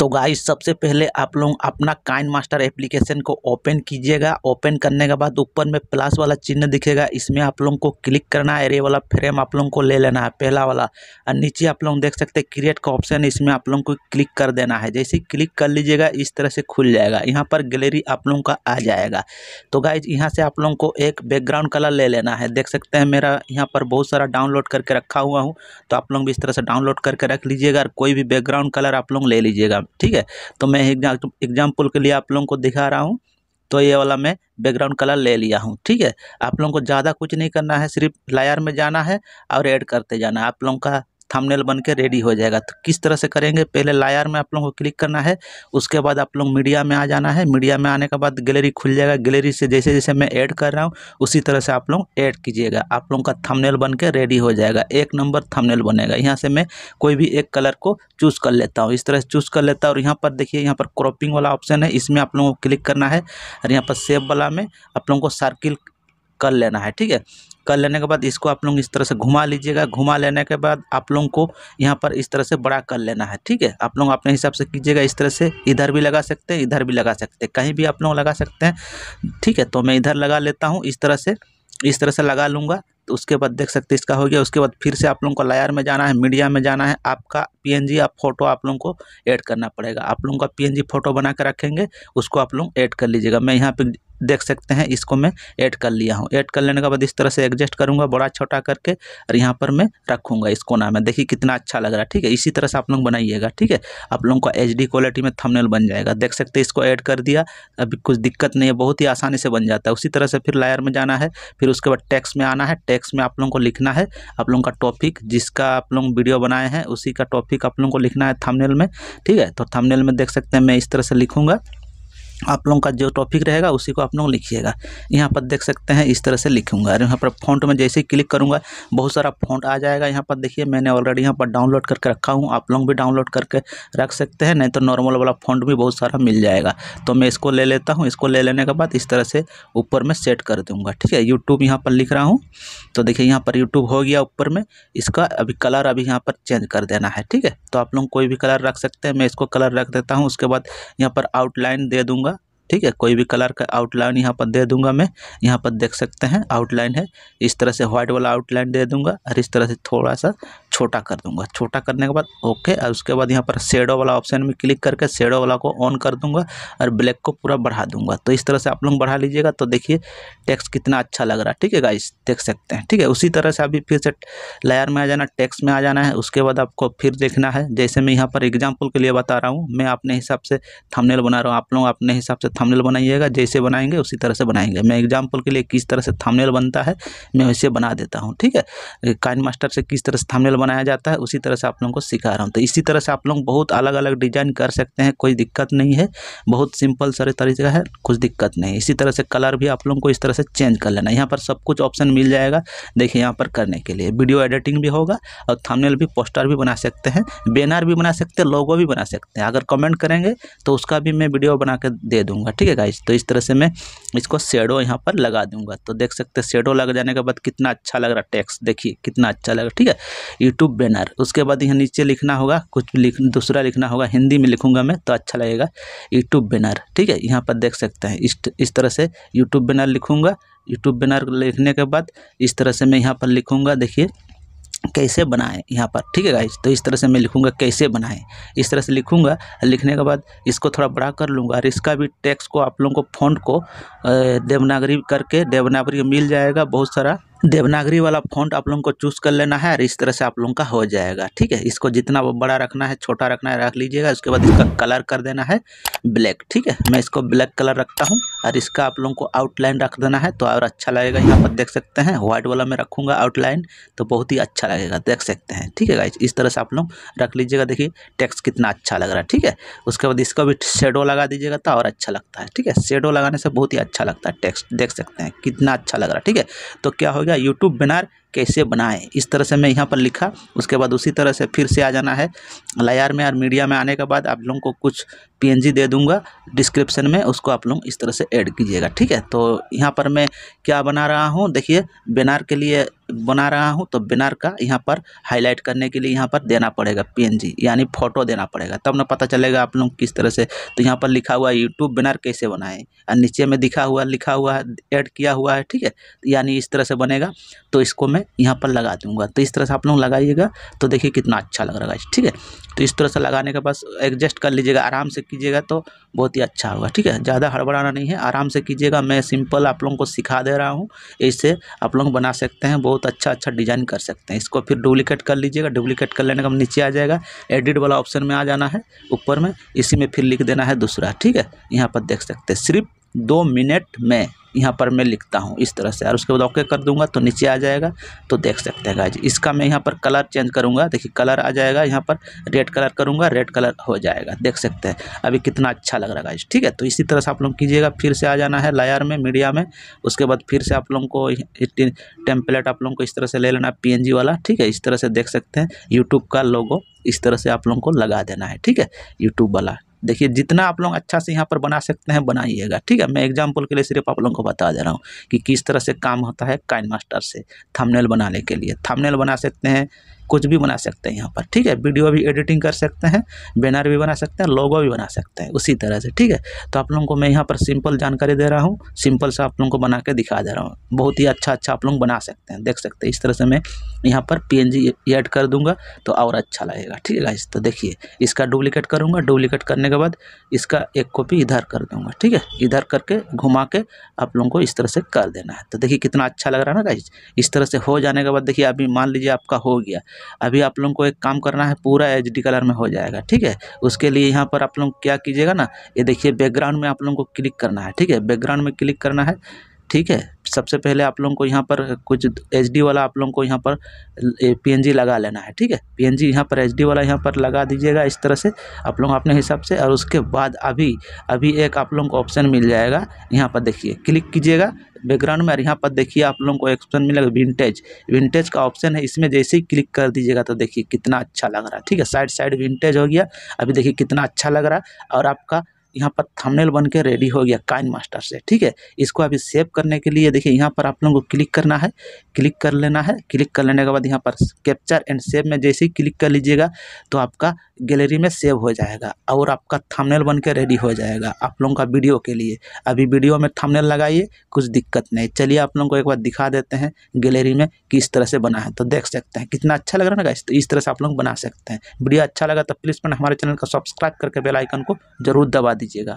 तो गाइस सबसे पहले आप लोग अपना काइन मास्टर एप्लीकेशन को ओपन कीजिएगा ओपन करने के बाद ऊपर में प्लस वाला चिन्ह दिखेगा इसमें आप लोगों को क्लिक करना है रे वाला फ्रेम आप लोगों को ले लेना है पहला वाला और नीचे आप लोग देख सकते हैं क्रिएट का ऑप्शन इसमें आप लोगों को क्लिक कर देना है जैसे क्लिक कर लीजिएगा इस तरह से खुल जाएगा यहाँ पर गैलरी आप लोगों का आ जाएगा तो गाइज यहाँ से आप लोगों को एक बैकग्राउंड कलर ले लेना है देख सकते हैं मेरा यहाँ पर बहुत सारा डाउनलोड करके रखा हुआ हूँ तो आप लोग भी इस तरह से डाउनलोड करके रख लीजिएगा और कोई भी बैकग्राउंड कलर आप लोग ले लीजिएगा ठीक है तो मैं एग्जाम्पल के लिए आप लोगों को दिखा रहा हूँ तो ये वाला मैं बैकग्राउंड कलर ले लिया हूँ ठीक है आप लोगों को ज़्यादा कुछ नहीं करना है सिर्फ लायर में जाना है और ऐड करते जाना है आप लोगों का थंबनेल बन के रेडी हो जाएगा तो किस तरह से करेंगे पहले लायर में आप लोगों को क्लिक करना है उसके बाद आप लोग मीडिया में आ जाना है मीडिया में आने के बाद गैलरी खुल जाएगा गैलरी से जैसे जैसे मैं ऐड कर रहा हूँ उसी तरह से आप लोग ऐड कीजिएगा आप लोगों का थमनेल बन के रेडी हो जाएगा एक नंबर थमनेल बनेगा यहाँ से मैं कोई भी एक कलर को चूज़ कर लेता हूँ इस तरह से चूज़ कर लेता हूँ और यहाँ पर देखिए यहाँ पर क्रॉपिंग वाला ऑप्शन है इसमें आप लोगों को क्लिक करना है और यहाँ पर सेब वाला में आप लोगों को सर्किल कर लेना है ठीक है कर लेने के बाद इसको आप लोग इस तरह से घुमा लीजिएगा घुमा लेने के बाद आप लोगों को यहाँ पर इस तरह से बड़ा कर लेना है ठीक है आप लोग अपने हिसाब से कीजिएगा इस तरह से इधर भी लगा सकते हैं इधर भी लगा सकते हैं कहीं भी आप लोग लगा सकते हैं ठीक है तो मैं इधर लगा लेता हूँ इस तरह से इस तरह से लगा लूँगा तो उसके बाद देख सकते इसका हो गया उसके बाद फिर से आप लोगों को लायर में जाना है मीडिया में जाना है आपका पीएनजी या फोटो आप लोगों को ऐड करना पड़ेगा आप लोगों का पीएनजी फोटो बना के रखेंगे उसको आप लोग ऐड कर लीजिएगा मैं यहाँ पे देख सकते हैं इसको मैं ऐड कर लिया हूँ ऐड कर लेने के बाद इस तरह से एडजस्ट करूँगा बड़ा छोटा करके और यहाँ पर मैं रखूँगा इस कोना में देखिए कितना अच्छा लग रहा है ठीक है इसी तरह से आप लोग बनाइएगा ठीक है आप लोगों का एच क्वालिटी में थमनेल बन जाएगा देख सकते हैं इसको ऐड कर दिया अभी कुछ दिक्कत नहीं है बहुत ही आसानी से बन जाता है उसी तरह से फिर लायर में जाना है फिर उसके बाद टैक्स में आना है टैक्स में आप लोगों को लिखना है आप लोगों का टॉपिक जिसका आप लोग वीडियो बनाए हैं उसी का टॉपिक आप लोगों को लिखना है थमनेल में ठीक है तो थमनेल में देख सकते हैं मैं इस तरह से लिखूँगा आप लोगों का जो टॉपिक रहेगा उसी को आप लोग लिखिएगा यहाँ पर देख सकते हैं इस तरह से लिखूंगा और यहाँ पर फॉन्ट में जैसे ही क्लिक करूँगा बहुत सारा फॉन्ट आ जाएगा यहाँ पर देखिए मैंने ऑलरेडी यहाँ पर डाउनलोड करके रखा हूँ आप लोग भी डाउनलोड करके रख सकते हैं नहीं तो नॉर्मल वाला फॉन्ट भी बहुत सारा मिल जाएगा तो मैं इसको ले लेता हूँ इसको ले लेने के बाद इस तरह से ऊपर में सेट कर दूँगा ठीक है यूट्यूब यहाँ पर लिख रहा हूँ तो देखिए यहाँ पर यूट्यूब हो गया ऊपर में इसका अभी कलर अभी यहाँ पर चेंज कर देना है ठीक है तो आप लोग कोई भी कलर रख सकते हैं मैं इसको कलर रख देता हूँ उसके बाद यहाँ पर आउटलाइन दे दूँगा ठीक है कोई भी कलर का आउटलाइन यहाँ पर दे दूंगा मैं यहाँ पर देख सकते हैं आउटलाइन है इस तरह से व्हाइट वाला आउटलाइन दे दूंगा और इस तरह से थोड़ा सा छोटा कर दूंगा छोटा करने के बाद ओके और उसके बाद यहाँ पर शेडो वाला ऑप्शन में क्लिक करके शेडो वाला को ऑन कर दूंगा और ब्लैक को पूरा बढ़ा दूंगा तो इस तरह से आप लोग बढ़ा लीजिएगा तो देखिए टेक्स्ट कितना अच्छा लग रहा है ठीक है गाइस देख सकते हैं ठीक है उसी तरह से अभी फिर से लायर में आ जाना टेक्स में आ जाना है उसके बाद आपको फिर देखना है जैसे मैं यहाँ पर एग्जाम्पल के लिए बता रहा हूँ मैं अपने हिसाब से थमनेल बना रहा हूँ आप लोग अपने हिसाब से थमनेल बनाइएगा जैसे बनाएंगे उसी तरह से बनाएंगे मैं एग्जाम्पल के लिए किस तरह से थमनेल बनता है मैं वैसे बना देता हूँ ठीक है काइन मास्टर से किस तरह से थमनेल बनाया जाता है उसी तरह से आप लोगों को सिखा रहा हूँ तो इसी तरह से आप लोग बहुत अलग अलग डिजाइन कर सकते हैं कोई दिक्कत नहीं है बहुत सिंपल सारे तरीका है कुछ दिक्कत नहीं इसी तरह से कलर भी आप लोगों को इस तरह से चेंज कर लेना यहाँ पर सब कुछ ऑप्शन मिल जाएगा देखिए यहाँ पर करने के लिए वीडियो एडिटिंग भी होगा और थंबनेल भी पोस्टर भी बना सकते हैं बैनर भी बना सकते हैं लोगो भी बना सकते हैं अगर कमेंट करेंगे तो उसका भी मैं वीडियो बना के दे दूंगा ठीक है गाइज तो इस तरह से मैं इसको शेडो यहाँ पर लगा दूंगा तो देख सकते हैं शेडो लग जाने के बाद कितना अच्छा लग रहा है टेक्स्ट देखिए कितना अच्छा लग रहा ठीक है यूट्यूब बैनर उसके बाद यहाँ नीचे लिखना होगा कुछ लिख दूसरा लिखना होगा हिंदी में लिखूंगा मैं तो अच्छा लगेगा यूट्यूब बैनर ठीक है यहाँ पर देख सकते हैं इस इस तरह से यूट्यूब बैनर लिखूँगा यूट्यूब बैनर लिखने के बाद इस तरह से मैं यहाँ पर लिखूँगा देखिए कैसे बनाएं यहाँ पर ठीक है गाइज तो इस तरह से मैं लिखूंगा कैसे बनाएं इस तरह से लिखूंगा लिखने के बाद इसको थोड़ा बड़ा कर लूँगा और इसका भी टैक्स को आप लोगों को फॉन्ट को देवनागरी करके देवनागरी मिल जाएगा बहुत सारा देवनागरी वाला फॉन्ट आप लोगों को चूज़ कर लेना है और इस तरह से आप लोगों का हो जाएगा ठीक है इसको जितना बड़ा रखना है छोटा रखना है रख लीजिएगा उसके बाद इसका कलर कर देना है ब्लैक ठीक है मैं इसको ब्लैक कलर रखता हूँ और इसका आप लोगों को आउटलाइन रख देना है तो और अच्छा लगेगा यहाँ पर देख सकते हैं व्हाइट वाला मैं रखूँगा आउटलाइन तो बहुत ही अच्छा लगेगा देख सकते हैं ठीक है इस तरह से आप लोग रख लीजिएगा देखिए टेक्स्ट कितना अच्छा लग रहा है ठीक है उसके बाद इसका भी शेडो लगा दीजिएगा तो और अच्छा लगता है ठीक है शेडो लगाने से बहुत ही अच्छा लगता है टेक्स्ट देख सकते हैं कितना अच्छा लग रहा है ठीक है तो क्या हो जाएगा यूट्यूब बैनर कैसे बनाएं इस तरह से मैं यहाँ पर लिखा उसके बाद उसी तरह से फिर से आ जाना है लयार में और मीडिया में आने के बाद आप लोगों को कुछ पीएनजी दे दूंगा डिस्क्रिप्शन में उसको आप लोग इस तरह से ऐड कीजिएगा ठीक है तो यहाँ पर मैं क्या बना रहा हूँ देखिए बेनार के लिए बना रहा हूँ तो बेनार का यहाँ पर हाईलाइट करने के लिए यहाँ पर देना पड़ेगा पी यानी फ़ोटो देना पड़ेगा तब ना पता चलेगा आप लोग किस तरह से तो यहाँ पर लिखा हुआ है यूट्यूब बेनार कैसे बनाएँ और नीचे में दिखा हुआ लिखा हुआ है ऐड किया हुआ है ठीक है यानी इस तरह से बनेगा तो इसको मैं यहाँ पर लगा दूंगा तो इस तरह से आप लोग लगाइएगा तो देखिए कितना अच्छा लग रहा है ठीक है तो इस तरह से लगाने के पास एडजस्ट कर लीजिएगा आराम से कीजिएगा तो बहुत ही अच्छा होगा ठीक है ज़्यादा हड़बड़ाना नहीं है आराम से कीजिएगा मैं सिंपल आप लोगों को सिखा दे रहा हूँ इससे आप लोग बना सकते हैं बहुत अच्छा अच्छा डिज़ाइन कर सकते हैं इसको फिर डुप्लीकेट कर लीजिएगा डुप्लीकेट कर लेने का नीचे आ जाएगा एडिट वाला ऑप्शन में आ जाना है ऊपर में इसी में फिर लिख देना है दूसरा ठीक है यहाँ पर देख सकते हैं सिर्फ दो मिनट में यहाँ पर मैं लिखता हूँ इस तरह से और उसके बाद ओके कर दूंगा तो नीचे आ जाएगा तो देख सकते हैं गाजी इसका मैं यहाँ पर कलर चेंज करूँगा देखिए कलर आ जाएगा यहाँ पर रेड कलर करूँगा रेड कलर हो जाएगा देख सकते हैं अभी कितना अच्छा लग रहा है गाजी ठीक है तो इसी तरह से आप लोग कीजिएगा फिर से आ जाना है लायर में मीडिया में उसके बाद फिर से आप लोग को टेम्पलेट आप लोग को इस तरह से ले लेना पी वाला ठीक है इस तरह से देख सकते हैं यूट्यूब का लोगो इस तरह से आप लोगों को लगा देना है ठीक है यूट्यूब वाला देखिए जितना आप लोग अच्छा से यहाँ पर बना सकते हैं बनाइएगा ठीक है मैं एग्जाम्पल के लिए सिर्फ आप लोगों को बता दे रहा हूँ कि किस तरह से काम होता है काइन मास्टर से थंबनेल बनाने के लिए थंबनेल बना सकते हैं कुछ भी बना सकते हैं यहाँ पर ठीक है वीडियो भी एडिटिंग कर सकते हैं बैनर भी बना सकते हैं लोगो भी बना सकते हैं उसी तरह से ठीक है तो आप लोगों को मैं यहाँ पर सिंपल जानकारी दे रहा हूँ सिंपल सा आप लोगों को बना के दिखा दे रहा हूँ बहुत ही अच्छा अच्छा आप लोग बना सकते हैं देख सकते हैं इस तरह से मैं यहाँ पर पी ऐड कर दूँगा तो और अच्छा लगेगा ठीक है गाइज तो देखिए इसका डुप्लीकेट करूँगा डुप्लीकेट करने के बाद इसका एक कॉपी इधर कर दूँगा ठीक है इधर करके घुमा के आप लोगों को इस तरह से कर देना है तो देखिए कितना अच्छा लग रहा है ना गाइज इस तरह से हो जाने के बाद देखिए अभी मान लीजिए आपका हो गया अभी आप लोगों को एक काम करना है पूरा एच डी कलर में हो जाएगा ठीक है उसके लिए यहाँ पर आप लोग क्या कीजिएगा ना ये देखिए बैकग्राउंड में आप लोगों को क्लिक करना है ठीक है बैकग्राउंड में क्लिक करना है ठीक है सबसे पहले आप लोगों को यहाँ पर कुछ एच वाला आप लोगों को यहाँ पर पी लगा लेना है ठीक है पीएनजी यहाँ पर एच वाला यहाँ पर लगा दीजिएगा इस तरह से आप लोग अपने हिसाब से और उसके बाद अभी अभी एक आप लोगों को ऑप्शन मिल जाएगा यहाँ पर देखिए क्लिक कीजिएगा बैकग्राउंड में और यहाँ पर देखिए आप लोगों को ऑप्शन मिलेगा विंटेज विंटेज का ऑप्शन है इसमें जैसे ही क्लिक कर दीजिएगा तो देखिए कितना अच्छा लग रहा है ठीक है साइड साइड विंटेज हो गया अभी देखिए कितना अच्छा लग रहा है और आपका यहाँ पर थंबनेल बन के रेडी हो गया काइन मास्टर से ठीक है इसको अभी सेव करने के लिए देखिए यहाँ पर आप लोगों को क्लिक करना है क्लिक कर लेना है क्लिक कर लेने के बाद यहाँ पर कैप्चर एंड सेव में जैसे ही क्लिक कर लीजिएगा तो आपका गैलरी में सेव हो जाएगा और आपका थंबनेल के रेडी हो जाएगा आप लोगों का वीडियो के लिए अभी वीडियो में थंबनेल लगाइए कुछ दिक्कत नहीं चलिए आप लोगों को एक बार दिखा देते हैं गैलरी में किस तरह से बना है तो देख सकते हैं कितना अच्छा लग रहा है ना तो इस तरह से आप लोग बना सकते हैं वीडियो अच्छा लगा तो प्लीज़ मैंने हमारे चैनल को सब्सक्राइब करके बेलाइकन को जरूर दबा दीजिएगा